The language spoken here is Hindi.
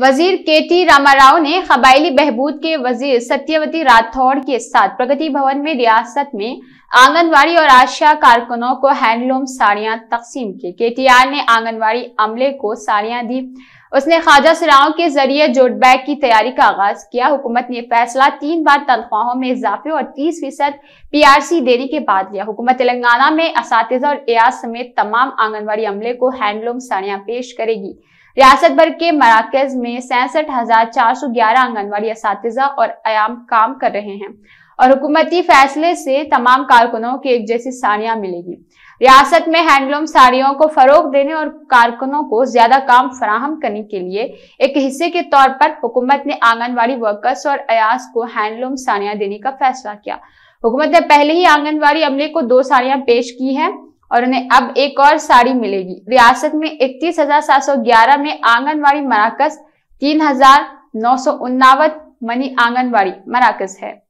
वजीर के टी रामाराव ने कबायली बहबूद के वजीर सत्यवती राठौड़ के साथ प्रगति भवन में रियासत में आंगनवाड़ी और आशा कारकुनों को हैंडलूम साड़ियां तकसीम की के टी आर ने आंगनवाड़ी अमले को साड़ियां दी उसने ख्वाजा सराओं के जरिए जोट बैग की तैयारी का आगाज किया हुकूमत ने फैसला तीन बार तनख्वाहों में इजाफे और तीस फीसद पी आर सी देने के बाद लिया हुकूमत तेलंगाना में इस और समेत तमाम आंगनबाड़ी अमले को हैंडलूम साड़ियां पेश करेगी रियासत भर के मराकज में सैंसठ हजार चार सौ ग्यारह आंगनबाड़ी इस और आयाम काम कर रहे हैं और हुकूमती फैसले से तमाम कारकुनों की एक जैसी साड़ियां मिलेगी रियासत में हैंडलूम साड़ियों को फरोग देने और कारकुनों को ज्यादा काम फराहम करने के लिए एक हिस्से के तौर पर हुकूमत ने आंगनबाड़ी वर्कर्स और अयास को हैंडलूम साड़ियां देने का फैसला किया हुकूमत ने पहले ही आंगनबाड़ी अमले को दो साड़ियां पेश की हैं और उन्हें अब एक और साड़ी मिलेगी रियासत में इकतीस में आंगनबाड़ी मराकज तीन मनी आंगनबाड़ी मराकज है